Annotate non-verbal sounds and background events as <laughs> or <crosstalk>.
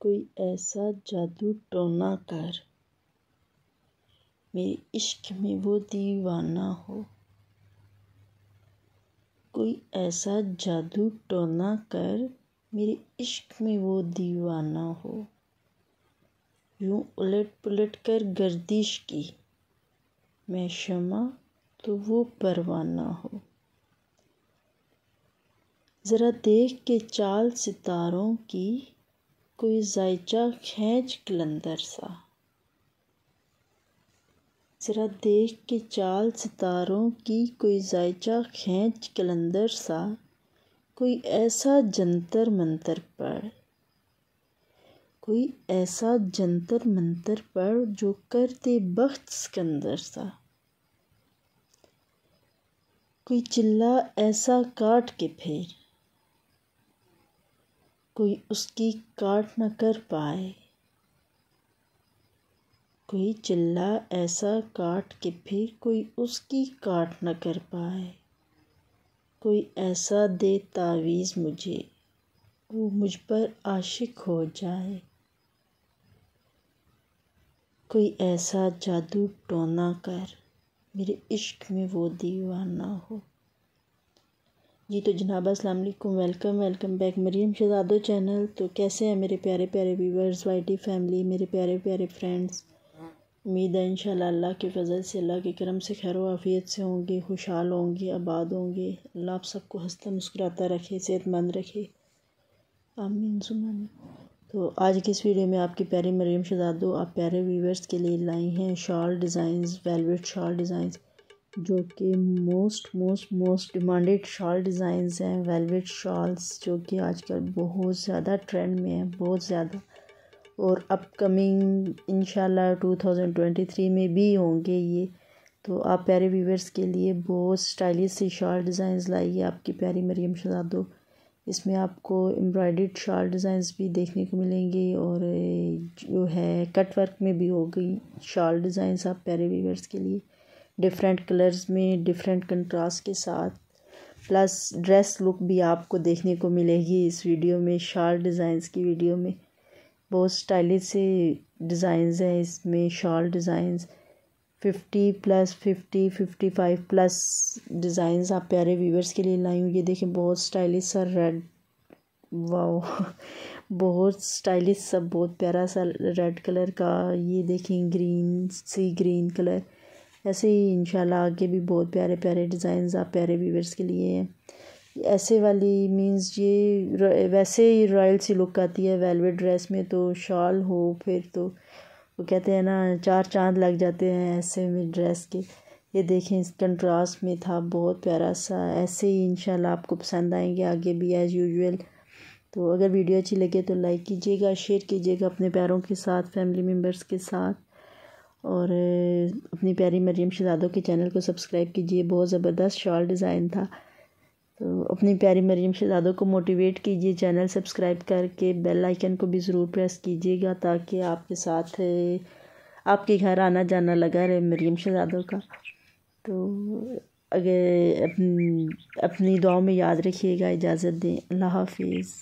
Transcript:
कोई ऐसा जादू टोना कर मेरे इश्क में वो दीवाना हो कोई ऐसा जादू टोना कर मेरे इश्क में वो दीवाना हो यूँ उलट पुलट कर गर्दिश की मैं शमा तो वो परवाना हो ज़रा देख के चाल सितारों की कोई जायचा खेच कलंदर सा ज़रा देख के चाल सितारों की कोई जायचा खेच कलंदर सा कोई ऐसा जंतर मंतर पढ़ कोई ऐसा जंतर मंतर पढ़ जो करते बख्त सिकंदर सा कोई चिल्ला ऐसा काट के फेर कोई उसकी काट न कर पाए कोई चिल्ला ऐसा काट के भी कोई उसकी काट न कर पाए कोई ऐसा दे तावीज़ मुझे वो मुझ पर आशिक हो जाए कोई ऐसा जादू टोना कर मेरे इश्क में वो दीवाना हो जी तो जनाब अस्सलाम वालेकुम वेलकम वेलकम बैक मरीम शहजादो चैनल तो कैसे हैं मेरे प्यारे प्यारे व्यूवर्स वाइटी फैमिली मेरे प्यारे प्यारे फ्रेंड्स उम्मीद है इन अल्लाह के फजल से अल्लाह के करम से खैर वाफियत से होंगे खुशहाल होंगे आबाद होंगे अल्लाह आप सबको हंसता मुस्कुराता रखे सेहतमंद रखे आमीन सुमान तो आज की इस वीडियो में आपकी प्यारी मरीम शहजादो आप प्यारे व्यूवर्स के लिए लाई हैं shawl designs velvet shawl designs जो कि most most most demanded shawl designs हैं वेलवेट शॉल्स जो कि आजकल बहुत ज़्यादा ट्रेंड में है बहुत ज़्यादा और अपकमिंग इन 2023 में भी होंगे ये तो आप प्यारे व्यूवर्स के लिए बहुत स्टाइलिश सी शॉल डिज़ाइंस लाइए आपकी प्यारी मरियम शहजादो इसमें आपको एम्ब्रॉयड शॉल डिज़ाइंस भी देखने को मिलेंगे और जो है कट वर्क में भी होगी शॉल डिज़ाइंस आप प्यारे व्यूवर्स के लिए डिफरेंट कलर्स में डिफरेंट कंट्रास्ट के साथ प्लस ड्रेस लुक भी आपको देखने को मिलेगी इस वीडियो में शाल डिज़ाइंस की वीडियो में बहुत स्टाइलिश से डिज़ाइंस हैं इसमें shawl designs fifty plus fifty fifty five plus designs आप प्यारे व्यूवर्स के लिए लाई हूँ ये देखें बहुत स्टाइलिश सा रेड वाओ <laughs> बहुत स्टाइलिश सब बहुत प्यारा सा रेड कलर का ये देखें ग्रीन सी ग्रीन कलर ऐसे ही इंशाल्लाह आगे भी बहुत प्यारे प्यारे डिज़ाइन आप प्यारे व्यूवर्स के लिए हैं ऐसे वाली मींस ये वैसे ही रॉयल सी लुक आती है वेलवेट ड्रेस में तो शॉल हो फिर तो वो कहते हैं ना चार चांद लग जाते हैं ऐसे में ड्रेस के ये देखें इस कंट्रास्ट में था बहुत प्यारा सा ऐसे ही इंशाल्लाह आपको पसंद आएंगे आगे भी एज़ यूजुअल तो अगर वीडियो अच्छी लगे तो लाइक कीजिएगा शेयर कीजिएगा अपने प्यारों के साथ फैमिली मेम्बर्स के साथ और अपनी प्यारी मरीम शहजादों के चैनल को सब्सक्राइब कीजिए बहुत ज़बरदस्त शॉल डिज़ाइन था तो अपनी प्यारी मरियम शहजादों को मोटिवेट कीजिए चैनल सब्सक्राइब करके बेल आइकन को भी ज़रूर प्रेस कीजिएगा ताकि आपके साथ आपके घर आना जाना लगा रहे मरीम शहजादों का तो अगर अपनी अपनी दुआ में याद रखिएगा इजाज़त दें अल्लाह हाफिज़